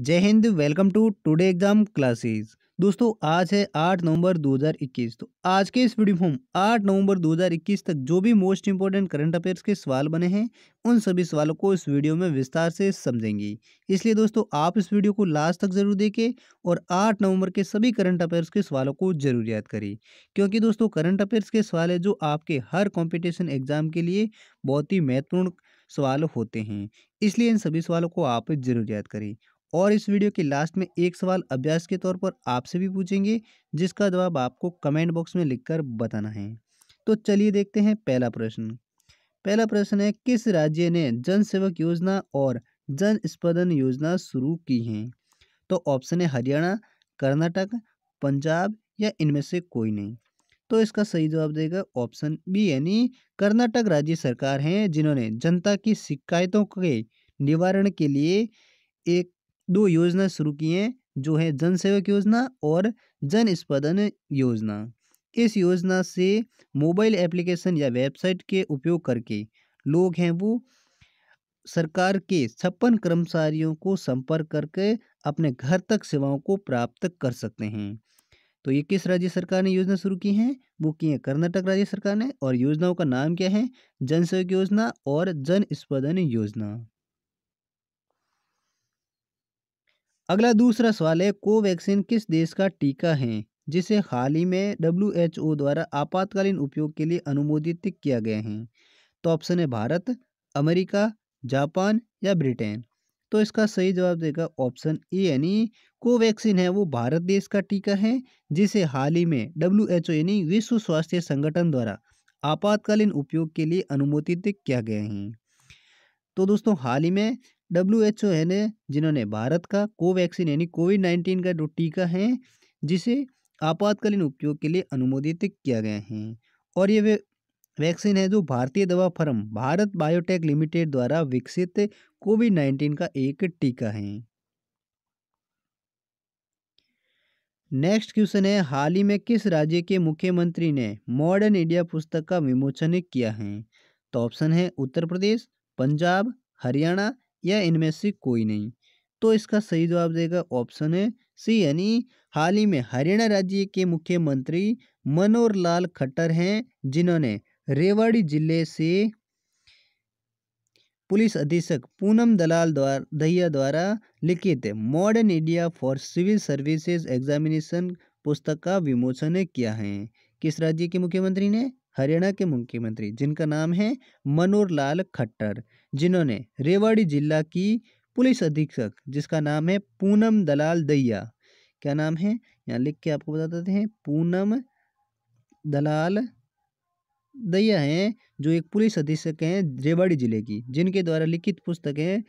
जय हिंद welcome to today exam classes दोस्तों आज है 8 नवंबर 2021 तो आज के इस वीडियो में हम 8 नवंबर 2021 तक जो भी मोस्ट इंपॉर्टेंट करंट अफेयर्स के सवाल बने हैं उन सभी सवालों को इस वीडियो में विस्तार से समझेंगे इसलिए दोस्तों आप इस वीडियो को लास्ट तक जरूर देखें और 8 नवंबर के सभी करंट अफेयर्स के सवालों को जरूर याद करें क्योंकि दोस्तों करंट अफेयर्स के सवाल है जो आपके हर कॉम्पिटिशन एग्जाम के लिए बहुत ही महत्वपूर्ण सवाल होते हैं इसलिए इन सभी सवालों को आप जरूर याद करें और इस वीडियो के लास्ट में एक सवाल अभ्यास के तौर पर आपसे भी पूछेंगे जिसका जवाब आपको कमेंट बॉक्स में लिखकर बताना है तो चलिए देखते हैं पहला प्रश्न पहला प्रश्न है किस राज्य ने जन सेवक योजना और जन स्पदन योजना शुरू की है तो ऑप्शन है हरियाणा कर्नाटक पंजाब या इनमें से कोई नहीं तो इसका सही जवाब देगा ऑप्शन बी यानी कर्नाटक राज्य सरकार हैं जिन्होंने जनता की शिकायतों के निवारण के लिए एक दो योजना शुरू की हैं जो है जन सेवक योजना और जन स्पदन योजना इस योजना से मोबाइल एप्लीकेशन या वेबसाइट के उपयोग करके लोग हैं वो सरकार के छप्पन कर्मचारियों को संपर्क करके अपने घर तक सेवाओं को प्राप्त कर सकते हैं तो ये किस राज्य सरकार ने योजना शुरू की है वो की है कर्नाटक राज्य सरकार ने और योजनाओं का नाम क्या है जन सेवक योजना और जन स्पदन योजना अगला दूसरा सवाल है कोवैक्सीन किस देश का टीका है जिसे हाल ही में डब्ल्यू द्वारा आपातकालीन उपयोग के लिए अनुमोदित किया गया है तो ऑप्शन है भारत अमेरिका जापान या ब्रिटेन तो इसका सही जवाब देगा ऑप्शन ए यानी कोवैक्सीन है वो भारत देश का टीका है जिसे हाल ही में डब्ल्यू एच ओ यानी विश्व स्वास्थ्य संगठन द्वारा आपातकालीन उपयोग के लिए अनुमोदित किया गया है तो दोस्तों हाल ही में डब्ल्यू एच ओ है ने जिन्होंने भारत का कोवैक्सीन यानी कोविड नाइन्टीन का जो टीका है जिसे आपातकालीन उपयोग के लिए अनुमोदित किया गया है और ये वैक्सीन है जो भारतीय दवा फर्म भारत बायोटेक लिमिटेड द्वारा विकसित कोविड नाइन्टीन का एक टीका है नेक्स्ट क्वेश्चन है हाल ही में किस राज्य के मुख्यमंत्री ने मॉडर्न इंडिया पुस्तक का विमोचन किया है तो ऑप्शन है उत्तर प्रदेश पंजाब हरियाणा या इनमें से कोई नहीं तो इसका सही जवाब देगा ऑप्शन है सी यानी हाल ही में हरियाणा राज्य के मुख्यमंत्री मनोहर लाल खट्टर हैं जिन्होंने रेवाड़ी जिले से पुलिस अधीक्षक पूनम दलाल द्वार दहिया द्वारा लिखित modern India for civil services examination पुस्तक का विमोचन किया है किस राज्य के मुख्यमंत्री ने हरियाणा के मुख्यमंत्री जिनका नाम है मनोहर लाल खट्टर जिन्होंने रेवाड़ी जिला की पुलिस अधीक्षक जिसका नाम है पूनम दलाल दैया क्या नाम है यहाँ लिख के आपको बता देते हैं पूनम दलाल दैया हैं जो एक पुलिस अधीक्षक हैं रेवाड़ी जिले की जिनके द्वारा लिखित पुस्तक है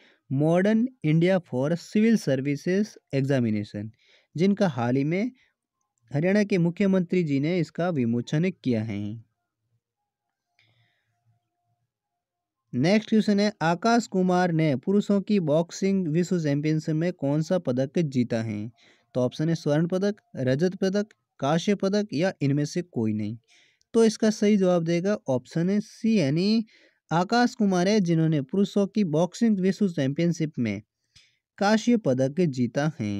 modern India for civil services examination जिनका हाल ही में हरियाणा के मुख्यमंत्री जी ने इसका विमोचन किया है नेक्स्ट क्वेश्चन है आकाश कुमार ने पुरुषों की बॉक्सिंग विश्व चैंपियनशिप में कौन सा पदक जीता है तो ऑप्शन है स्वर्ण पदक रजत पदक काश्य पदक या इनमें से कोई नहीं तो इसका सही जवाब देगा ऑप्शन है सी यानी आकाश कुमार है जिन्होंने पुरुषों की बॉक्सिंग विश्व चैंपियनशिप में काश्य पदक जीता है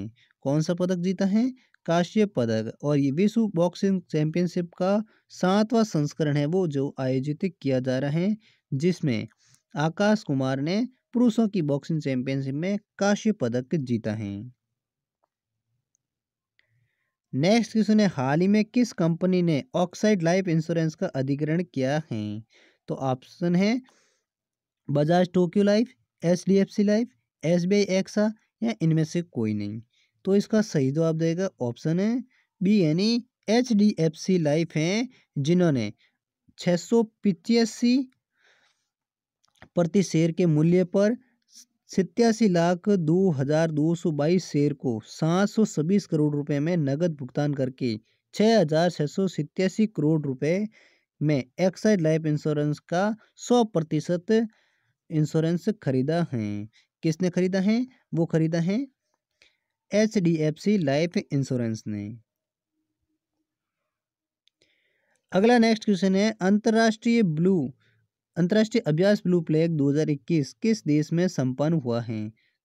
कौन सा पदक जीता है काश्य पदक और ये विश्व बॉक्सिंग चैंपियनशिप का सातवां संस्करण है वो जो आयोजित किया जा रहा है जिसमें आकाश कुमार ने पुरुषों की बॉक्सिंग चैंपियनशिप में काश्य पदक जीता है नेक्स्ट क्वेश्चन है हाल ही में किस कंपनी ने ऑक्साइड लाइफ इंश्योरेंस का अधिग्रहण किया है तो ऑप्शन है Bajaj Tokyo life H D F C life S B I AXA या इनमें से कोई नहीं तो इसका सही जवाब देगा ऑप्शन है बी यानी H D F C life है जिन्होंने छः सौ पिचासी प्रति शेयर के मूल्य पर सत्यासी लाख दो हजार दो सौ बाईस शेयर को सात सौ छब्बीस करोड़ रुपए में नकद भुगतान करके छः हजार छः सौ सत्यासी करोड़ रुपए में एक्साइड लाइफ इंश्योरेंस का सौ प्रतिशत इंश्योरेंस खरीदा है किसने खरीदा है वो खरीदा है H D F C life insurance ने अगला नेक्स्ट क्वेश्चन है अंतर्राष्ट्रीय ब्लू अंतर्राष्ट्रीय अभ्यास ब्लू फ्लैग 2021 किस देश में संपन्न हुआ है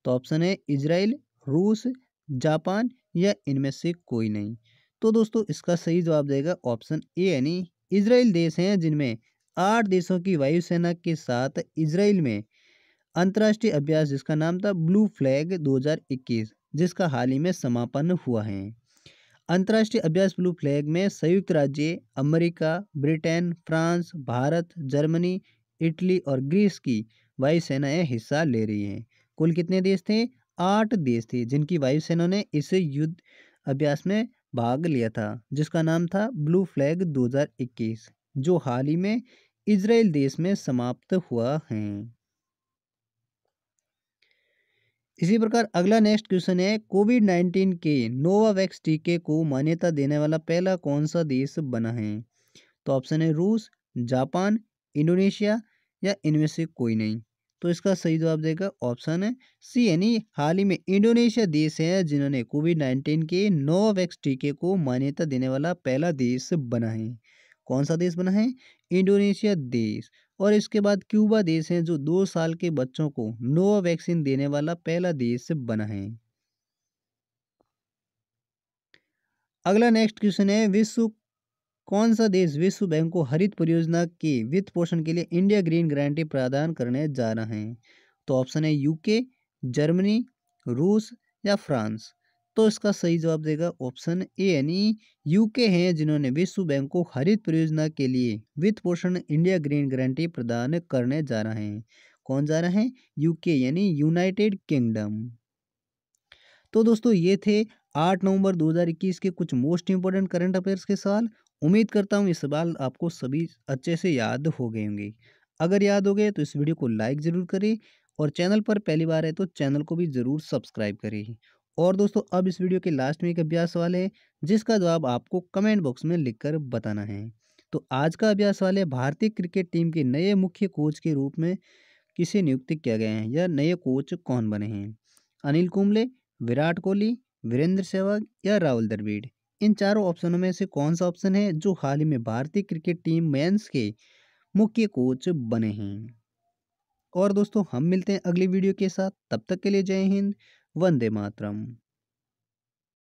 तो ऑप्शन है इसराइल रूस जापान या इनमें से कोई नहीं तो दोस्तों इसका सही जवाब देगा ऑप्शन ए यानी इसराइल देश हैं जिनमें आठ देशों की वायुसेना के साथ इसराइल में अंतर्राष्ट्रीय अभ्यास जिसका नाम था ब्लू फ्लैग 2021 जिसका हाल ही में समापन हुआ है अंतर्राष्ट्रीय अभ्यास ब्लू फ्लैग में संयुक्त राज्य America Britain France Bharat Germany Italy और ग्रीस की वायुसेनाएं हिस्सा ले रही हैं कुल कितने देश थे आठ देश थे जिनकी वायुसेना ने इस युद्ध अभ्यास में भाग लिया था जिसका नाम था ब्लू फ्लैग 2021 जो हाल ही में इसराइल देश में समाप्त हुआ है इसी प्रकार अगला नेक्स्ट क्वेश्चन है कोविड नाइन्टीन के नोवावैक्स टीके को मान्यता देने वाला पहला कौन सा देश बना है तो ऑप्शन है रूस जापान इंडोनेशिया या इनमें से कोई नहीं तो इसका सही जवाब देगा ऑप्शन है सी यानी हाल ही में इंडोनेशिया देश है जिन्होंने कोविड नाइन्टीन के नोवैक्स टीके को मान्यता देने वाला पहला देश बना है कौन सा देश बना है इंडोनेशिया देश और इसके बाद क्यूबा देश है जो दो साल के बच्चों को नोवा वैक्सीन देने वाला पहला देश बना है अगला नेक्स्ट क्वेश्चन है विश्व कौन सा देश विश्व बैंक को हरित परियोजना के वित्त पोषण के लिए इंडिया ग्रीन गारंटी प्रदान करने जा रहे हैं तो ऑप्शन है यूके जर्मनी रूस या फ्रांस तो इसका सही जवाब देगा ऑप्शन ए यानी यूके हैं जिन्होंने विश्व बैंक को हरित परियोजना के लिए वित्त पोषण इंडिया ग्रीन गारंटी प्रदान करने जा रहे हैं कौन जा रहे हैं यूके यानी यूनाइटेड किंगडम तो दोस्तों ये थे आठ नवंबर 2021 के कुछ मोस्ट इंपॉर्टेंट करंट अफेयर्स के सवाल उम्मीद करता हूँ ये सवाल आपको सभी अच्छे से याद हो गए होंगे अगर याद हो गए तो इस वीडियो को लाइक ज़रूर करें और चैनल पर पहली बार है तो चैनल को भी ज़रूर सब्सक्राइब करें और दोस्तों अब इस वीडियो के लास्ट में एक अभ्यास सवाल है जिसका जवाब आपको कमेंट बॉक्स में लिख बताना है तो आज का अभ्यास सवाल है भारतीय क्रिकेट टीम के नए मुख्य कोच के रूप में किसे नियुक्त किया गया है या नए कोच कौन बने हैं अनिल कुंबले विराट कोहली वीरेंद्र सहवाग या राहुल द्रविड़ इन चारों ऑप्शनों में से कौन सा ऑप्शन है जो हाल ही में भारतीय क्रिकेट टीम मैंस के मुख्य कोच बने हैं और दोस्तों हम मिलते हैं अगली वीडियो के साथ तब तक के लिए जय हिंद वंदे मातरम